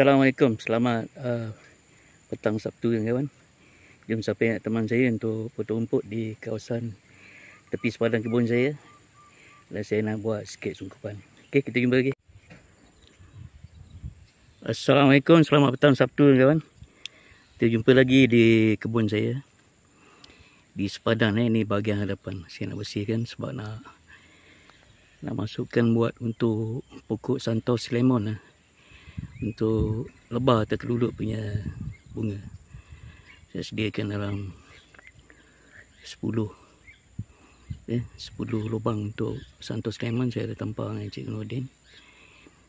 Assalamualaikum, selamat uh, petang Sabtu kan kawan Jom siapa yang teman saya untuk potong rumput di kawasan tepi sepadan kebun saya Dan saya nak buat sikit sungkupan Okey, kita jumpa lagi Assalamualaikum, selamat petang Sabtu kan kawan Kita jumpa lagi di kebun saya Di sepadan eh, ni bahagian hadapan Saya nak bersihkan sebab nak Nak masukkan buat untuk pokok santos lemon lah eh untuk lebah atau kelulut punya bunga saya sediakan dalam 10 eh, 10 lubang untuk Santos Sleman saya ada tempah dengan Encik Nordin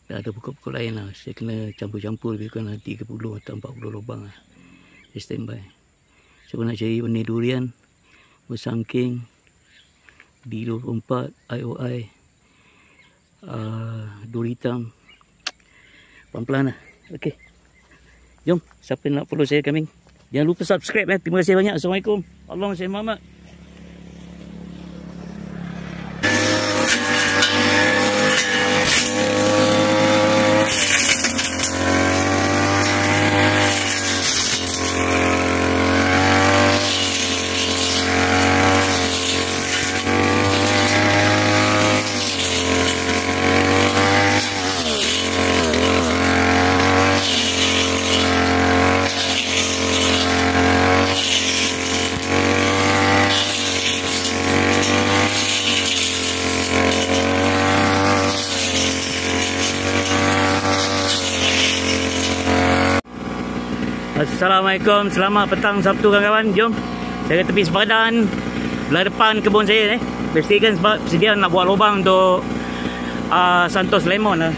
dan ada pokok-pokok lain lah saya kena campur-campur lebih kurang 30 atau 40 lubang lah saya stand by saya nak cari benih durian bersangking D24 IOI uh, duri hitam Pelan-pelan lah okay. Jom siapa nak follow saya kami, Jangan lupa subscribe eh. Terima kasih banyak Assalamualaikum Allah SWT Assalamualaikum Selamat petang Sabtu kawan-kawan Jom Saya ke tepi sepadan Belah depan kebun saya ni eh. Pastikan sebab Persediaan nak buat lubang untuk uh, Santos Lemon lah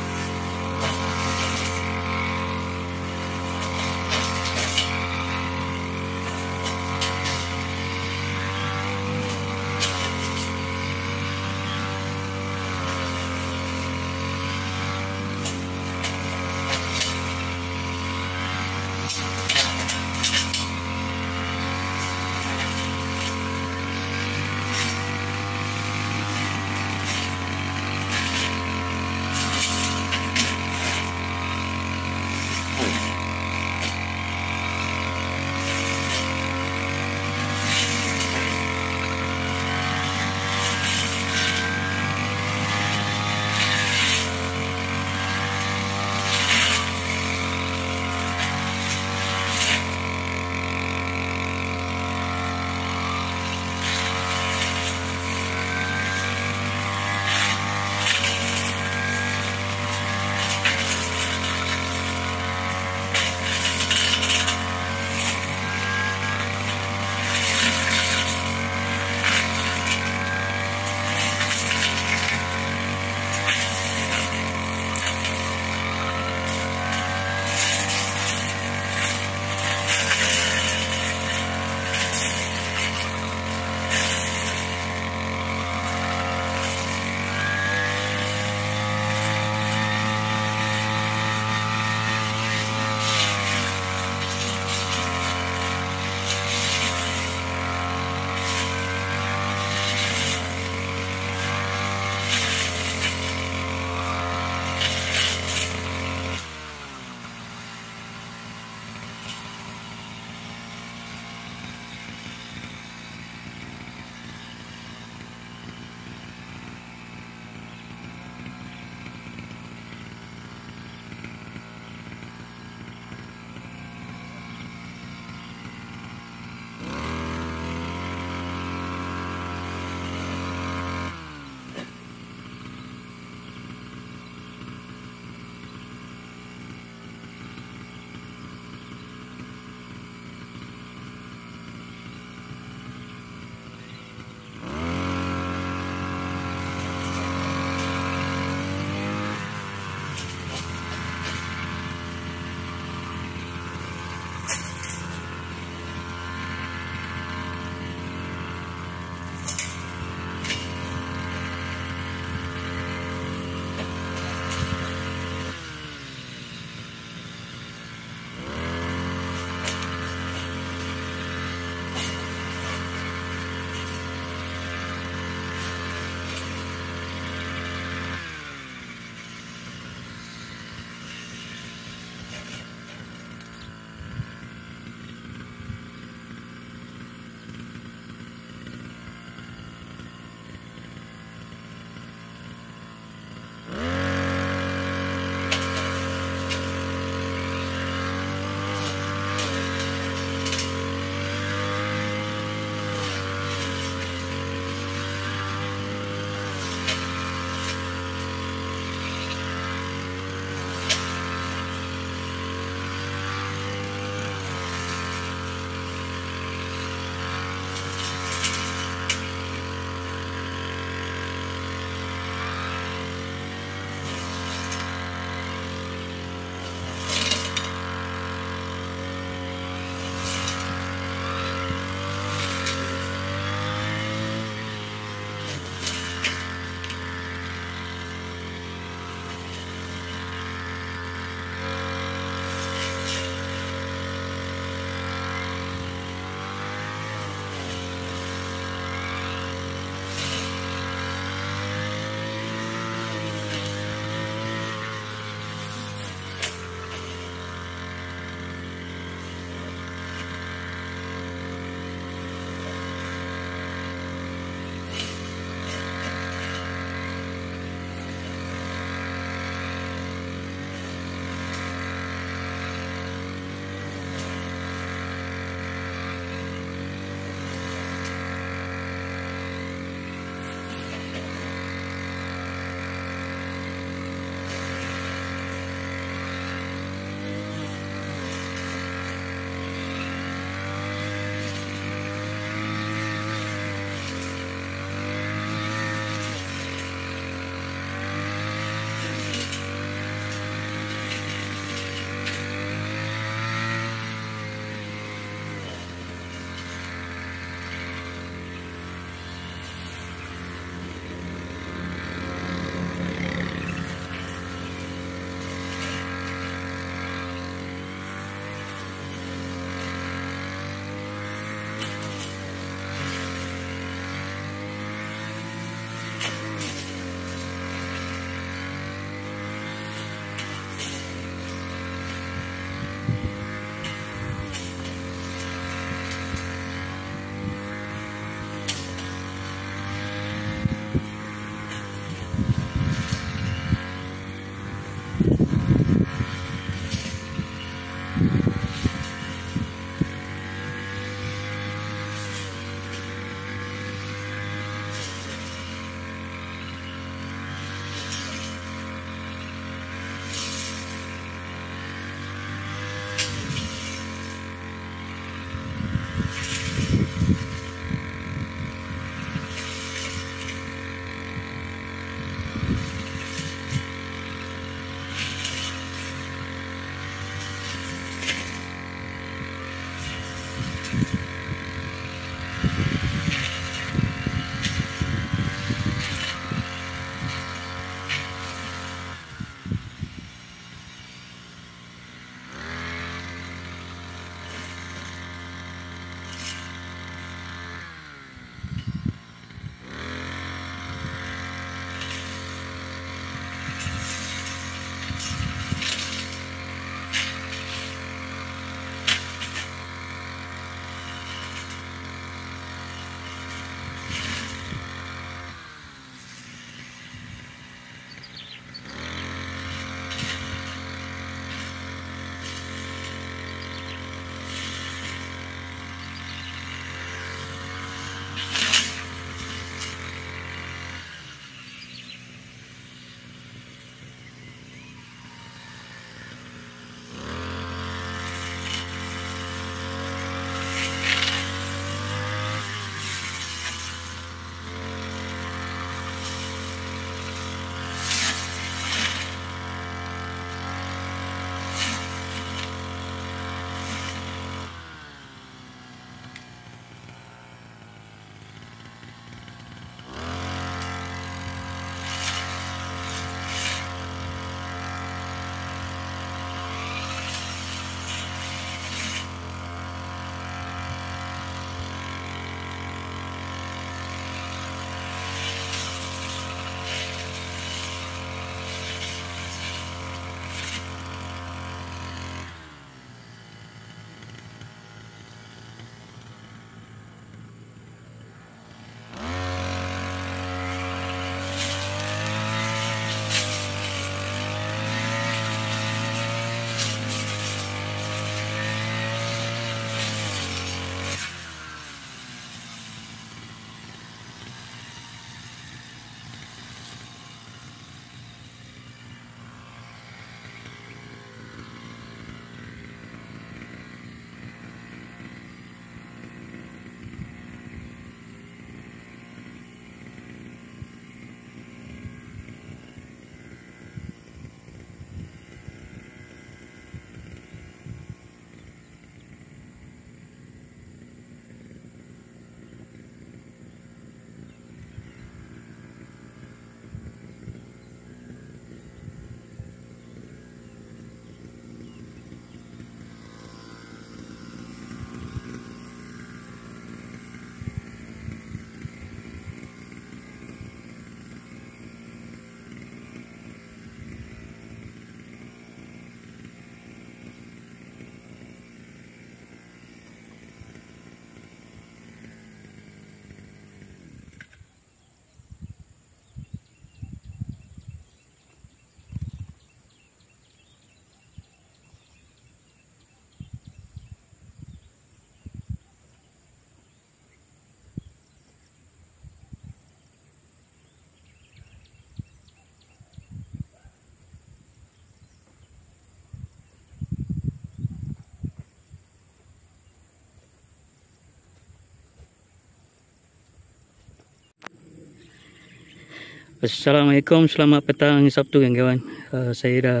Assalamualaikum, selamat petang Sabtu kan kawan uh, Saya dah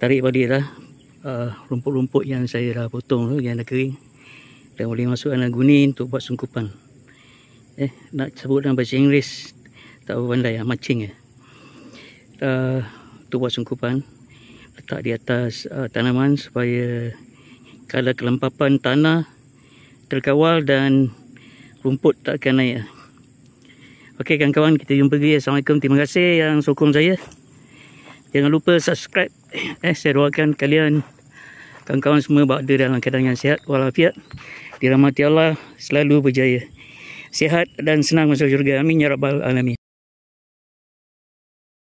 tarik padi dah uh, Rumput-rumput yang saya dah potong tu yang dah kering Dan boleh masuk anak guni untuk buat sungkupan Eh, nak sebut dalam bahasa Inggeris Tak apa pandai, yang macing ya. Untuk buat sungkupan Letak di atas uh, tanaman supaya Kalau kelempapan tanah terkawal dan rumput tak akan naik lah. Okey kawan-kawan, kita jumpa lagi. Assalamualaikum. Terima kasih yang sokong saya. Jangan lupa subscribe. Eh, saya doakan kalian kawan-kawan semua berada dalam keadaan yang sihat walafiat. Dirahmati Allah, selalu berjaya. Sihat dan senang masuk syurga. Amin ya rabbal alamin.